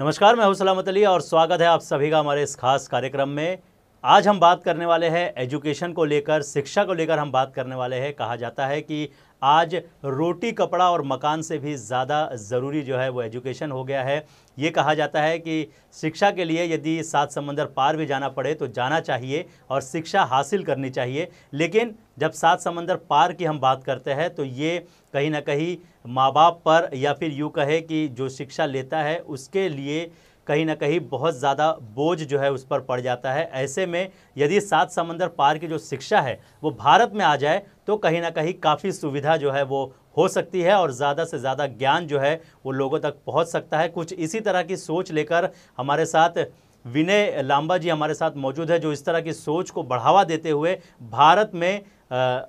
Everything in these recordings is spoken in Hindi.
नमस्कार मैं हूँ सलामत अली और स्वागत है आप सभी का हमारे इस खास कार्यक्रम में आज हम बात करने वाले हैं एजुकेशन को लेकर शिक्षा को लेकर हम बात करने वाले हैं कहा जाता है कि आज रोटी कपड़ा और मकान से भी ज़्यादा ज़रूरी जो है वो एजुकेशन हो गया है ये कहा जाता है कि शिक्षा के लिए यदि सात समंदर पार भी जाना पड़े तो जाना चाहिए और शिक्षा हासिल करनी चाहिए लेकिन जब सात समंदर पार की हम बात करते हैं तो ये कहीं ना कहीं माँ बाप पर या फिर यूँ कहे कि जो शिक्षा लेता है उसके लिए कहीं ना कहीं बहुत ज़्यादा बोझ जो है उस पर पड़ जाता है ऐसे में यदि सात समंदर पार की जो शिक्षा है वो भारत में आ जाए तो कहीं ना कहीं काफ़ी सुविधा जो है वो हो सकती है और ज़्यादा से ज़्यादा ज्ञान जो है वो लोगों तक पहुँच सकता है कुछ इसी तरह की सोच लेकर हमारे साथ विनय लांबा जी हमारे साथ मौजूद है जो इस तरह की सोच को बढ़ावा देते हुए भारत में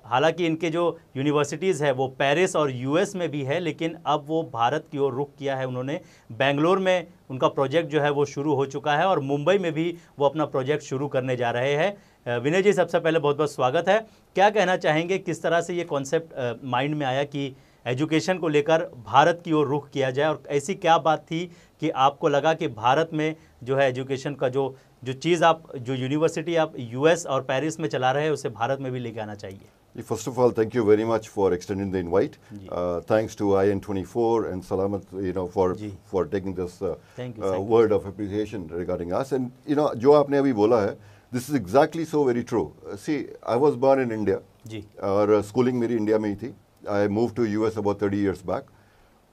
हालांकि इनके जो यूनिवर्सिटीज़ है वो पेरिस और यूएस में भी है लेकिन अब वो भारत की ओर रुख किया है उन्होंने बेंगलोर में उनका प्रोजेक्ट जो है वो शुरू हो चुका है और मुंबई में भी वो अपना प्रोजेक्ट शुरू करने जा रहे हैं विनय जी सबसे पहले बहुत बहुत स्वागत है क्या कहना चाहेंगे किस तरह से ये कॉन्सेप्ट माइंड में आया कि एजुकेशन को लेकर भारत की ओर रुख किया जाए और ऐसी क्या बात थी कि आपको लगा कि भारत में जो है एजुकेशन का जो जो चीज़ आप जो यूनिवर्सिटी आप यूएस और पेरिस में चला रहे हैं उसे भारत में भी लेके आना चाहिए First of all, thank you very much for extending the invite. Uh, thanks to IN24 and Salamat, you know, for ji. for taking this uh, thank you, uh, thank word you. of appreciation regarding us. And you know, जो आपने अभी बोला है, this is exactly so very true. Uh, see, I was born in India. जी. और uh, schooling मेरी India में ही थी. I moved to US about 30 years back.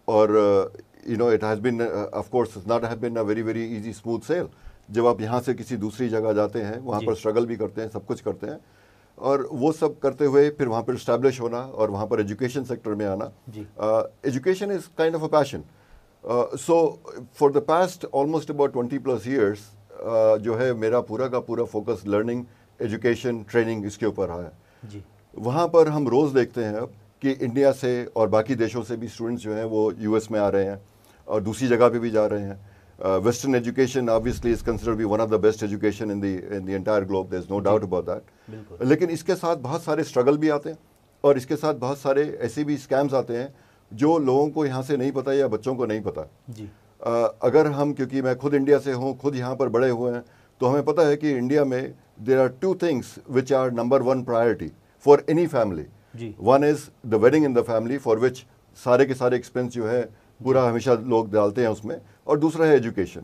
और uh, you know, it has been, of course, not have been a very very easy smooth sail. जब आप यहाँ से किसी दूसरी जगह जाते हैं, वहाँ पर struggle भी करते हैं, सब कुछ करते हैं. और वो सब करते हुए फिर वहाँ पर इस्टेब्लिश होना और वहाँ पर एजुकेशन सेक्टर में आना education is kind of a passion so for the past almost about twenty plus years जो है मेरा पूरा का पूरा फोकस लर्निंग एजुकेशन ट्रेनिंग इसके ऊपर रहा है वहाँ पर हम रोज़ देखते हैं अब कि इंडिया से और बाकी देशों से भी स्टूडेंट्स जो हैं वो यूएस में आ रहे हैं और दूसरी जगह पे भी जा रहे हैं western education obviously is consider be one of the best education in the in the entire globe there is no doubt about that लेकिन इसके साथ बहुत सारे स्ट्रगल भी आते हैं और इसके साथ बहुत सारे ऐसे भी स्कैम्स आते हैं जो लोगों को यहाँ से नहीं पता या बच्चों को नहीं पता जी आ, अगर हम क्योंकि मैं खुद इंडिया से हूँ खुद यहाँ पर बड़े हुए हैं तो हमें पता है कि इंडिया में there are two things which are number one priority for any family one is the wedding in the family for which सारे के सारे एक्सपेंस जो है पूरा हमेशा लोग डालते हैं उसमें और दूसरा है education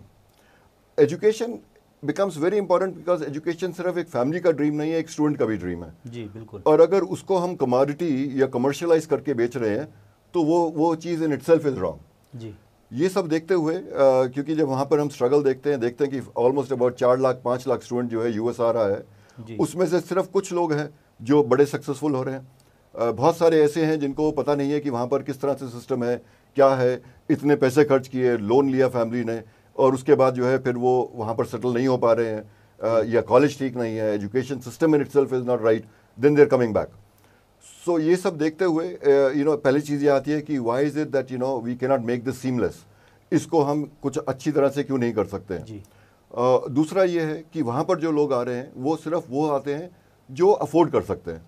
education becomes very important because education सिर्फ एक फैमिली का ड्रीम नहीं है एक स्टूडेंट का भी ड्रीम है जी बिल्कुल और अगर उसको हम कमोडिटी या कमर्शलाइज करके बेच रहे हैं तो वो वो चीज़ इन इट इज़ रॉन्ग जी ये सब देखते हुए आ, क्योंकि जब वहाँ पर हम स्ट्रगल देखते हैं देखते हैं कि ऑलमोस्ट अबाउट चार लाख पाँच लाख स्टूडेंट जो है यूएस आ रहा है उसमें से सिर्फ कुछ लोग हैं जो बड़े सक्सेसफुल हो रहे हैं बहुत सारे ऐसे हैं जिनको पता नहीं है कि वहाँ पर किस तरह से सिस्टम है क्या है इतने पैसे खर्च किए लोन लिया फैमिली ने और उसके बाद जो है फिर वो वहाँ पर सेटल नहीं हो पा रहे हैं uh, या कॉलेज ठीक नहीं है education system in itself is not right then there coming back so ये सब देखते हुए यू नो पहली चीज़ ये आती है कि why is it that you know we cannot make this seamless इसको हम कुछ अच्छी तरह से क्यों नहीं कर सकते हैं जी. Uh, दूसरा ये है कि वहाँ पर जो लोग आ रहे हैं वो सिर्फ वो आते हैं जो अफोर्ड कर सकते हैं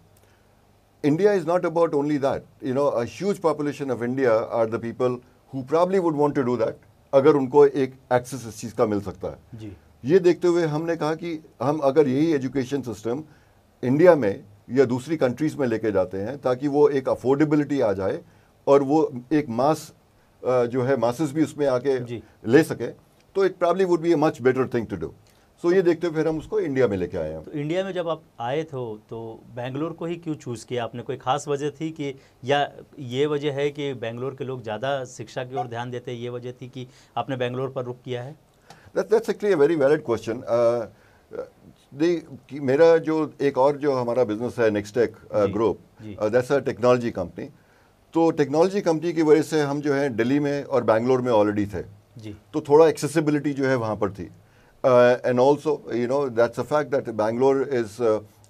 India is not about only that you know a huge population of India are the people who probably would want to do that अगर उनको एक एक्सेस इस चीज़ का मिल सकता है जी ये देखते हुए हमने कहा कि हम अगर यही एजुकेशन सिस्टम इंडिया में या दूसरी कंट्रीज़ में लेके जाते हैं ताकि वो एक अफोर्डेबिलिटी आ जाए और वो एक मास जो है मासेस भी उसमें आके ले सके तो it probably would be a much better thing to do so ये देखते हुए फिर हम उसको इंडिया में लेके आए हैं तो इंडिया में जब आप आए थे तो बेंगलोर को ही क्यों चूज़ किया आपने कोई खास वजह थी कि या ये वजह है कि बेंगलोर के लोग ज़्यादा शिक्षा की ओर ध्यान देते हैं ये वजह थी कि आपने बेंगलोर पर रुख किया है that's actually very valid question मेरा जो एक और जो हमारा बिजनेस है Nextech group that's a technology company तो टेक्नोलॉजी कंपनी की वजह से हम जो है दिल्ली में और बैंगलोर में ऑलरेडी थे जी तो थोड़ा एक्सेसिबिलिटी जो है वहाँ पर थी Uh, and also, you know, that's a fact that Bangalore is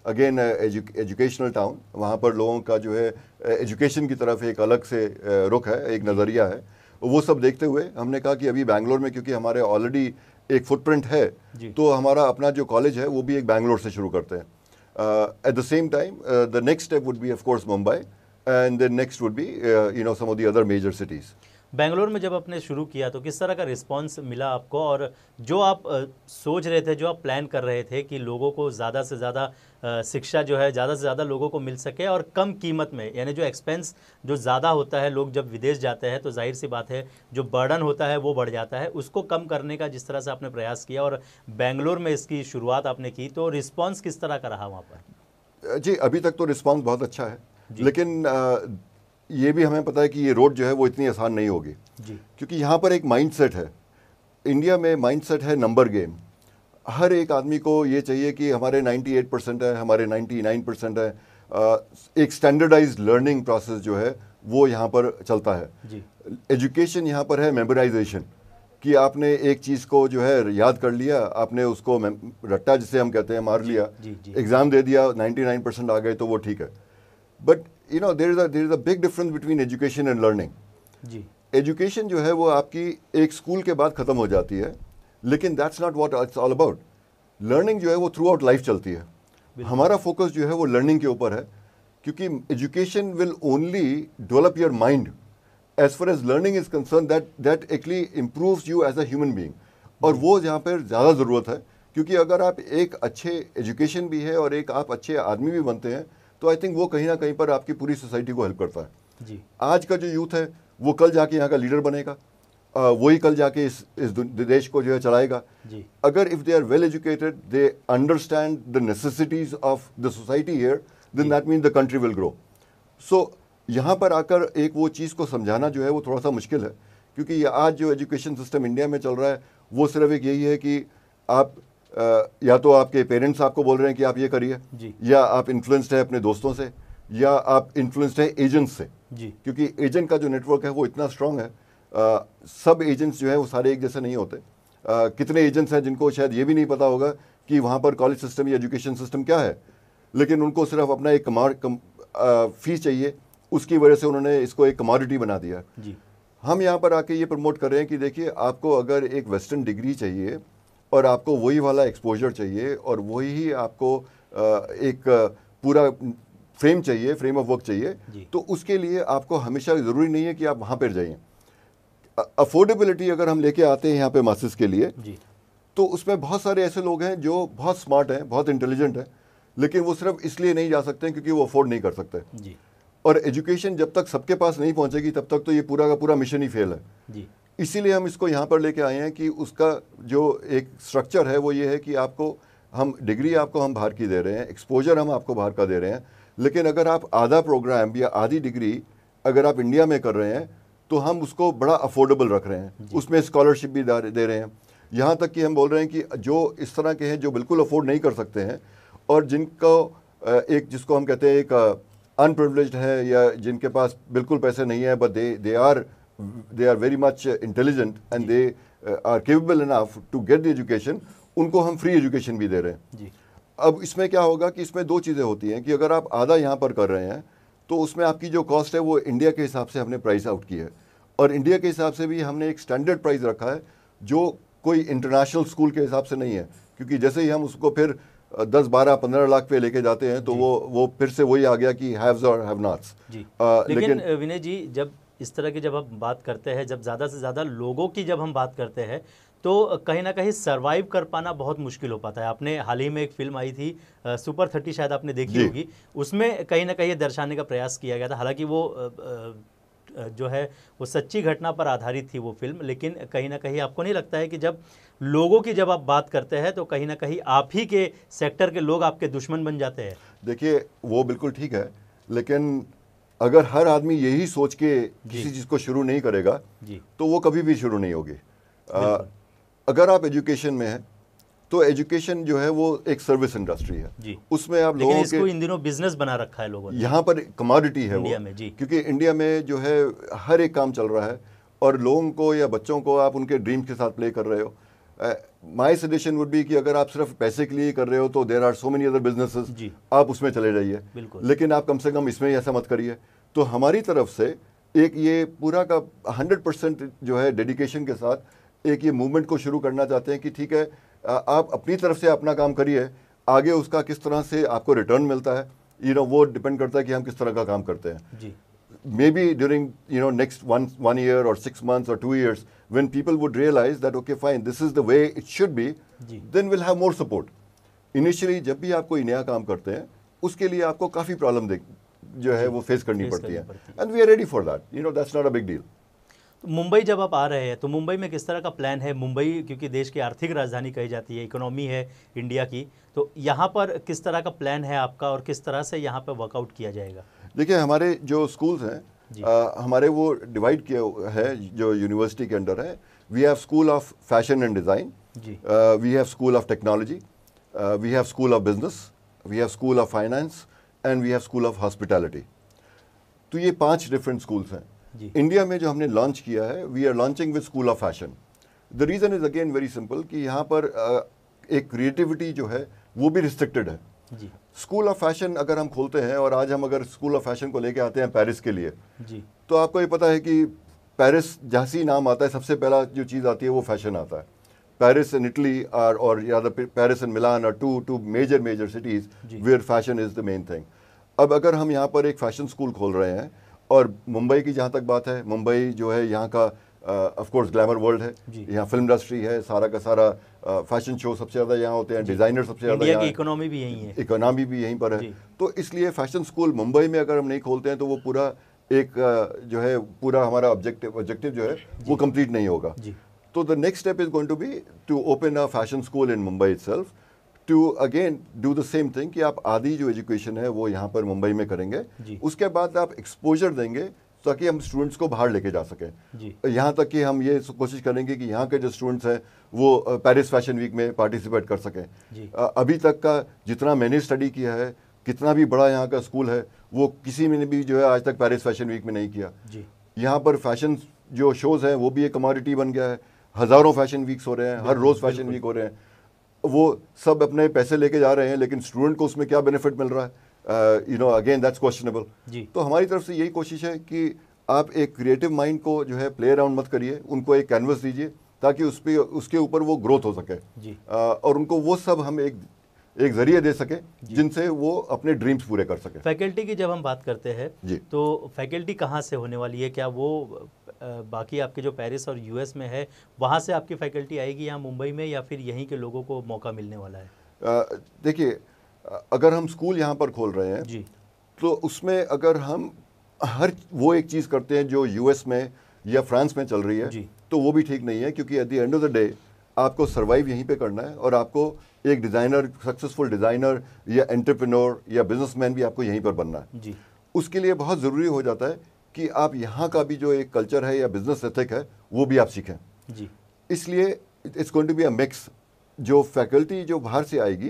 again educational town वहाँ पर लोगों का जो है एजुकेशन uh, की तरफ एक अलग से uh, रुख है एक नज़रिया है वो सब देखते हुए हमने कहा कि अभी बैंगलोर में क्योंकि हमारे ऑलरेडी एक फुटप्रिंट है तो हमारा अपना जो कॉलेज है वो भी एक बैंगलोर से शुरू करते हैं at the same time the next step would be of course Mumbai and the next would be you know some of the other major cities Bangalore में जब आपने शुरू किया तो किस तरह का रिस्पांस मिला आपको और जो आप सोच रहे थे जो आप प्लान कर रहे थे कि लोगों को ज़्यादा से ज़्यादा शिक्षा जो है ज़्यादा से ज़्यादा लोगों को मिल सके और कम कीमत में यानी जो एक्सपेंस जो ज़्यादा होता है लोग जब विदेश जाते हैं तो जाहिर सी बात है जो बर्डन होता है वो बढ़ जाता है उसको कम करने का जिस तरह से आपने प्रयास किया और बेंगलोर में इसकी शुरुआत आपने की तो रिस्पॉन्स किस तरह का रहा वहाँ पर जी अभी तक तो रिस्पॉन्स बहुत अच्छा है लेकिन ये भी हमें पता है कि ये रोड जो है वो इतनी आसान नहीं होगी क्योंकि यहाँ पर एक माइंडसेट है इंडिया में माइंडसेट है नंबर गेम हर एक आदमी को ये चाहिए कि हमारे 98 परसेंट है हमारे 99 परसेंट है एक स्टैंडर्डाइज लर्निंग प्रोसेस जो है वो यहाँ पर चलता है एजुकेशन यहाँ पर है मेमोराइजेशन कि आपने एक चीज़ को जो है याद कर लिया आपने उसको रट्टा जिसे हम कहते हैं मार लिया एग्ज़ाम दे दिया 99 परसेंट आ गए तो वो ठीक है but you know there is there is a big difference between education and learning जी एजुकेशन जो है वो आपकी एक स्कूल के बाद ख़त्म हो जाती है लेकिन that's not what it's all about learning जो है वो थ्रू आउट लाइफ चलती है हमारा फोकस जो है वो लर्निंग के ऊपर है क्योंकि education will only develop your mind as far as learning is concern that that actually improve you as a human being और वो यहाँ पर ज़्यादा ज़रूरत है क्योंकि अगर आप एक अच्छे एजुकेशन भी है और एक आप अच्छे आदमी भी बनते हैं तो आई थिंक वो कहीं ना कहीं पर आपकी पूरी सोसाइटी को हेल्प करता है जी आज का जो यूथ है वो कल जाके यहाँ का लीडर बनेगा वही कल जाके इस इस देश को जो है चलाएगा जी अगर if they are well educated they understand the necessities of the society here then that mean the country will grow so यहाँ पर आकर एक वो चीज़ को समझाना जो है वो थोड़ा सा मुश्किल है क्योंकि आज जो एजुकेशन सिस्टम इंडिया में चल रहा है वो सिर्फ एक यही है कि आप या तो आपके पेरेंट्स आपको बोल रहे हैं कि आप ये करिए या आप इन्फ्लुएंस्ड हैं अपने दोस्तों से या आप इन्फ्लुएंस्ड हैं एजेंट्स से जी क्योंकि एजेंट का जो नेटवर्क है वो इतना स्ट्रांग है आ, सब एजेंट्स जो है वो सारे एक जैसे नहीं होते आ, कितने एजेंट्स हैं जिनको शायद ये भी नहीं पता होगा कि वहाँ पर कॉलेज सिस्टम या एजुकेशन सिस्टम क्या है लेकिन उनको सिर्फ अपना एक कमार कम, फीस चाहिए उसकी वजह से उन्होंने इसको एक कमोडिटी बना दिया जी हम यहाँ पर आके ये प्रमोट कर रहे हैं कि देखिए आपको अगर एक वेस्टर्न डिग्री चाहिए और आपको वही वाला एक्सपोजर चाहिए और वही आपको एक पूरा फ्रेम चाहिए फ्रेम ऑफ वर्क चाहिए तो उसके लिए आपको हमेशा ज़रूरी नहीं है कि आप वहाँ पर जाइए अफोर्डेबिलिटी अगर हम लेके आते हैं यहाँ पे मासिस के लिए तो उसमें बहुत सारे ऐसे लोग हैं जो बहुत स्मार्ट हैं बहुत इंटेलिजेंट हैं लेकिन वो सिर्फ इसलिए नहीं जा सकते हैं क्योंकि वो अफोर्ड नहीं कर सकते जी और एजुकेशन जब तक सबके पास नहीं पहुँचेगी तब तक तो ये पूरा का पूरा मिशन ही फेल है जी इसीलिए हम इसको यहाँ पर लेके आए हैं कि उसका जो एक स्ट्रक्चर है वो ये है कि आपको हम डिग्री आपको हम बाहर की दे रहे हैं एक्सपोजर हम आपको बाहर का दे रहे हैं लेकिन अगर आप आधा प्रोग्राम या आधी डिग्री अगर आप इंडिया में कर रहे हैं तो हम उसको बड़ा अफोर्डेबल रख रहे हैं उसमें स्कॉलरशिप भी दे रहे हैं यहाँ तक कि हम बोल रहे हैं कि जो इस तरह के हैं जो बिल्कुल अफोर्ड नहीं कर सकते हैं और जिनको एक जिसको हम कहते हैं एक अनप्रिवलेज है या जिनके पास बिल्कुल पैसे नहीं है but they they are they are very much intelligent and they are capable enough to get the education उनको हम फ्री एजुकेशन भी दे रहे हैं जी अब इसमें क्या होगा कि इसमें दो चीज़ें होती हैं कि अगर आप आधा यहाँ पर कर रहे हैं तो उसमें आपकी जो कॉस्ट है वो इंडिया के हिसाब से हमने प्राइस आउट की है और इंडिया के हिसाब से भी हमने एक स्टैंडर्ड प्राइस रखा है जो कोई इंटरनेशनल स्कूल के हिसाब से नहीं है क्योंकि जैसे ही हम उसको फिर uh, दस बारह पंद्रह लाख पे लेके जाते हैं तो वो वो फिर से वही आ गया कि हैव्स और हैव नॉट्स लेकिन, लेकिन uh, विनय जी जब इस तरह की जब हम बात करते हैं जब ज़्यादा से ज़्यादा लोगों की जब हम बात करते हैं तो कहीं ना कहीं सर्वाइव कर पाना बहुत मुश्किल हो पाता है आपने हाल ही में एक फिल्म आई थी आ, सुपर थर्टी शायद आपने देखी होगी उसमें कहीं ना कहीं दर्शाने का प्रयास किया गया था हालांकि वो आ, आ, जो है वो सच्ची घटना पर आधारित थी वो फिल्म लेकिन कहीं ना कहीं आपको नहीं लगता है कि जब लोगों की जब आप बात करते हैं तो कहीं ना कहीं आप ही के सेक्टर के लोग आपके दुश्मन बन जाते हैं देखिए वो बिल्कुल ठीक है लेकिन अगर हर आदमी यही सोच के किसी चीज़ को शुरू नहीं करेगा तो वो कभी भी शुरू नहीं होगी अगर आप एजुकेशन में हैं तो एजुकेशन जो है वो एक सर्विस इंडस्ट्री है जी। उसमें आप लोगों इसको इन दिनों बिजनेस बना रखा है लोगों ने यहाँ पर कमोडिटी है इंडिया वो में जी क्योंकि इंडिया में जो है हर एक काम चल रहा है और लोगों को या बच्चों को आप उनके ड्रीम्स के साथ प्ले कर रहे हो माई सजेशन वुड बी कि अगर आप सिर्फ पैसे के लिए कर रहे हो तो there are so many other business आप उसमें चले जाइए लेकिन आप कम से कम इसमें ऐसा मत करिए तो हमारी तरफ से एक ये पूरा का हंड्रेड परसेंट जो है डेडिकेशन के साथ एक ये मूवमेंट को शुरू करना चाहते हैं कि ठीक है आप अपनी तरफ से अपना काम करिए आगे उसका किस तरह से आपको रिटर्न मिलता है यू नो वो डिपेंड करता है कि हम किस तरह का काम करते हैं maybe during you know next one one year और सिक्स मंथ्स और two years when people would realize that okay fine this is the way it should be then we'll have more support initially initially जब भी आप कोई नया काम करते हैं उसके लिए आपको काफ़ी प्रॉब्लम जो है वो फेस करनी पड़ती है and we are ready for that you know that's not a big deal Mumbai जब आप आ रहे हैं तो मुंबई में किस तरह का प्लान है मुंबई क्योंकि देश की आर्थिक राजधानी कही जाती है इकोनॉमी है इंडिया की तो यहाँ पर किस तरह का प्लान है आपका और किस तरह से यहाँ पर वर्कआउट किया जाएगा देखिए हमारे जो स्कूल्स हैं आ, हमारे वो डिवाइड किया है जो यूनिवर्सिटी के अंडर है we have school of fashion and design we have school of technology we have school of business we have school of finance and we have school of hospitality तो ये पांच डिफरेंट स्कूल्स हैं इंडिया में जो हमने लॉन्च किया है we are launching with school of fashion the reason is again very simple कि यहाँ पर uh, एक क्रिएटिविटी जो है वो भी रिस्ट्रिक्टेड है स्कूल ऑफ फैशन अगर हम खोलते हैं और आज हम अगर स्कूल ऑफ फैशन को लेके आते हैं पेरिस के लिए जी तो आपको ये पता है कि पेरिस झांसी नाम आता है सबसे पहला जो चीज़ आती है वो फैशन आता है पेरिस एंड इटली आर और rather Paris and Milan are two two major major cities where fashion is the main thing अब अगर हम यहाँ पर एक फैशन स्कूल खोल रहे हैं और मुंबई की जहाँ तक बात है मुंबई जो है यहाँ का ऑफ कोर्स ग्लैमर वर्ल्ड है यहाँ फिल्म इंडस्ट्री है सारा का सारा फैशन शो सबसे ज़्यादा यहाँ होते हैं डिज़ाइनर सबसे ज़्यादा इकोनॉमी भी यहीं है इकोनॉमी भी यहीं पर है तो इसलिए फैशन स्कूल मुंबई में अगर हम नहीं खोलते हैं तो वो पूरा एक जो है पूरा हमारा ऑब्जेक्टिव ऑब्जेक्टिव जो है वो कंप्लीट नहीं होगा तो the next step is going to be to open a fashion school in Mumbai it to again do the same thing कि आप आधी जो एजुकेशन है वो यहाँ पर मुंबई में करेंगे उसके बाद आप एक्सपोजर देंगे ताकि हम स्टूडेंट्स को बाहर लेके जा सकें यहाँ तक कि हम ये कोशिश करेंगे कि यहाँ के जो स्टूडेंट्स हैं वो पेरिस फैशन वीक में पार्टिसिपेट कर सकें अभी तक का जितना मैंने स्टडी किया है कितना भी बड़ा यहाँ का स्कूल है वो किसी में भी जो है आज तक पेरिस फैशन वीक में नहीं किया यहाँ पर फैशन जो शोज़ हैं वो भी एक कमोडिटी बन गया है हज़ारों फैशन वीक्स हो रहे हैं हर रोज़ फैशन वीक हो रहे हैं वो सब अपने पैसे लेके जा रहे हैं लेकिन स्टूडेंट को उसमें क्या बेनिफिट मिल रहा है you know again that's questionable तो हमारी तरफ से यही कोशिश है कि आप एक क्रिएटिव माइंड को जो है प्ले अराउंड मत करिए उनको एक कैनवस दीजिए ताकि उस पर उसके ऊपर वो ग्रोथ हो सके जी. आ, और उनको वो सब हम एक एक जरिए दे सके जिनसे वो अपने ड्रीम्स पूरे कर सके फैकल्टी की जब हम बात करते हैं तो फैकल्टी कहाँ से होने वाली है क्या वो बाकी आपके जो पेरिस और यूएस में है वहाँ से आपकी फैकल्टी आएगी यहाँ मुंबई में या फिर यहीं के लोगों को मौका मिलने वाला है देखिए अगर हम स्कूल यहाँ पर खोल रहे हैं जी तो उसमें अगर हम हर वो एक चीज़ करते हैं जो यूएस में या फ्रांस में चल रही है जी तो वो भी ठीक नहीं है क्योंकि at the end of the day आपको सर्वाइव यहीं पे करना है और आपको एक डिज़ाइनर सक्सेसफुल डिज़ाइनर या एंटरप्रेन्योर या बिजनेसमैन भी आपको यहीं पर बनना है जी उसके लिए बहुत ज़रूरी हो जाता है कि आप यहाँ का भी जो एक कल्चर है या बिजनेस एथिक है वो भी आप सीखें जी इसलिए it's going to be a mix जो फैकल्टी जो बाहर से आएगी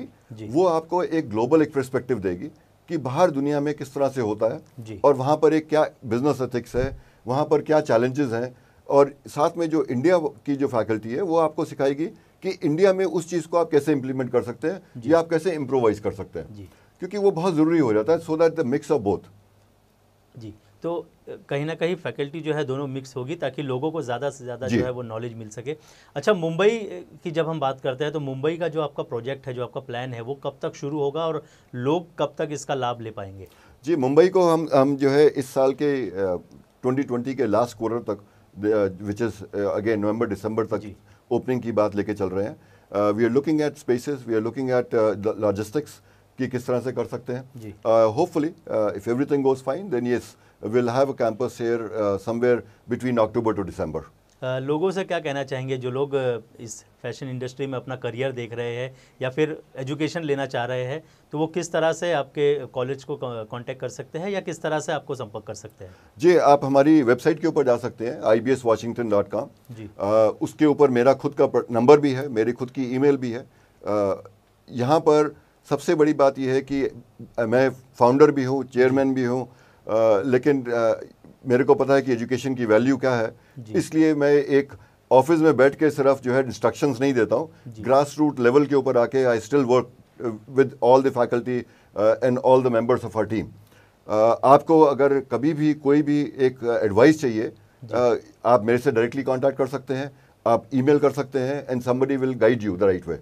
वो आपको एक ग्लोबल एक परस्पेक्टिव देगी कि बाहर दुनिया में किस तरह से होता है और वहाँ पर एक क्या बिजनेस एथिक्स है वहाँ पर क्या चैलेंजेस हैं और साथ में जो इंडिया की जो फैकल्टी है वो आपको सिखाएगी कि इंडिया में उस चीज़ को आप कैसे इम्प्लीमेंट कर सकते हैं या आप कैसे इम्प्रोवाइज कर सकते हैं क्योंकि वो बहुत ज़रूरी हो जाता है so that the mix of both जी तो कहीं ना कहीं फैकल्टी जो है दोनों मिक्स होगी ताकि लोगों को ज़्यादा से ज़्यादा जो है वो नॉलेज मिल सके अच्छा मुंबई की जब हम बात करते हैं तो मुंबई का जो आपका प्रोजेक्ट है जो आपका प्लान है वो कब तक शुरू होगा और लोग कब तक इसका लाभ ले पाएंगे जी मुंबई को हम हम जो है इस साल के ट्वेंटी ट्वेंटी के लास्ट क्वार्टर तक विच इज़ अगेन नवंबर दिसंबर तक ओपनिंग की बात लेके चल रहे हैं we are looking at spaces we are looking at logistics की किस तरह से कर सकते हैं hopefully if everything goes fine then yes will have a campus here uh, somewhere between October to December. Uh, लोगों से क्या कहना चाहेंगे जो लोग uh, इस फैशन इंडस्ट्री में अपना करियर देख रहे हैं या फिर एजुकेशन लेना चाह रहे हैं तो वो किस तरह से आपके कॉलेज को कांटेक्ट कर सकते हैं या किस तरह से आपको संपर्क कर सकते हैं जी आप हमारी वेबसाइट के ऊपर जा सकते हैं I B S Washington dot com जी आ, uh, उसके ऊपर मेरा खुद का नंबर भी है मेरी खुद की ई भी है uh, यहाँ पर सबसे बड़ी बात यह है कि मैं फाउंडर भी हूँ चेयरमैन भी हूँ लेकिन मेरे को पता है कि एजुकेशन की वैल्यू क्या है इसलिए मैं एक ऑफिस में बैठ के सिर्फ जो है इंस्ट्रक्शंस नहीं देता हूँ ग्रास रूट लेवल के ऊपर आके I still work with all the faculty and all the members of our team आपको अगर कभी भी कोई भी एक एडवाइस चाहिए uh, आप मेरे से डायरेक्टली कॉन्टैक्ट कर सकते हैं आप ईमेल कर सकते हैं and somebody will guide you the right way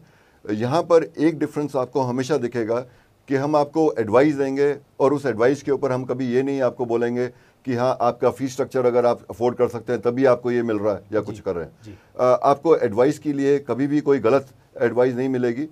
यहाँ पर एक डिफरेंस आपको हमेशा दिखेगा कि हम आपको एडवाइस देंगे और उस एडवाइस के ऊपर हम कभी ये नहीं आपको बोलेंगे कि हाँ आपका फ़ी स्ट्रक्चर अगर आप अफोर्ड कर सकते हैं तभी आपको ये मिल रहा है या कुछ कर रहे हैं आ, आपको एडवाइस के लिए कभी भी कोई गलत एडवाइस नहीं मिलेगी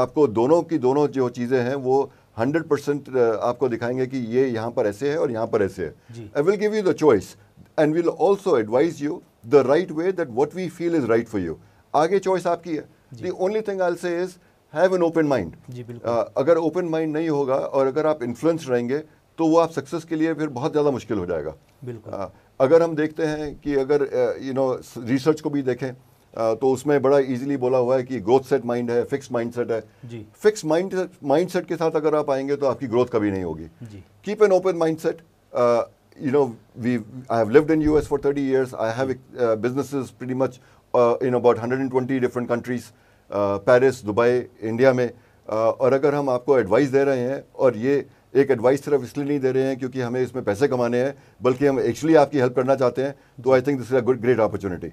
आपको दोनों की दोनों जो चीज़ें हैं वो हंड्रेड परसेंट आपको दिखाएंगे कि ये यहाँ पर ऐसे है और यहाँ पर ऐसे है I will give you the choice and will also advise you the right way that what we feel is right for you आगे चॉइस आपकी है the only thing all say is have an open mind अगर ओपन माइंड नहीं होगा और अगर आप इन्फ्लुएंस रहेंगे तो वो आप सक्सेस के लिए फिर बहुत ज़्यादा मुश्किल हो जाएगा बिल्कुल uh, अगर हम देखते हैं कि अगर यू नो रिसर्च को भी देखें uh, तो उसमें बड़ा इजीली बोला हुआ है कि ग्रोथ सेट माइंड है फिक्स माइंड सेट है जी फिक्स माइंड माइंड सेट के साथ अगर आप आएंगे तो आपकी ग्रोथ कभी नहीं होगी keep an open mind set you know we I have lived in you for thirty years I have business businesses much in about hundred different countries Paris Dubai India में और अगर हम आपको एडवाइस दे रहे हैं और ये एक एडवाइस सिर्फ इसलिए नहीं दे रहे हैं क्योंकि हमें इसमें पैसे कमाने हैं बल्कि हम एक्चुअली आपकी हेल्प करना चाहते हैं तो I think this is a good great opportunity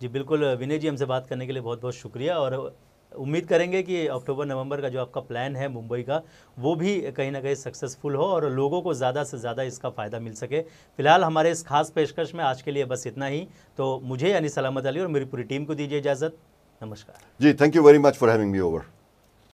जी बिल्कुल विनय जी हमसे बात करने के लिए बहुत बहुत शुक्रिया और उम्मीद करेंगे कि अक्टूबर नवंबर का जो आपका प्लान है मुंबई का वो भी कहीं ना कहीं सक्सेसफुल हो और लोगों को ज़्यादा से ज़्यादा इसका फ़ायदा मिल सके फिलहाल हमारे इस खास पेशकश में आज के लिए बस इतना ही तो मुझे यानी सलामत अली और मेरी पूरी टीम को दीजिए इजाज़त नमस्कार जी thank you very much for having me over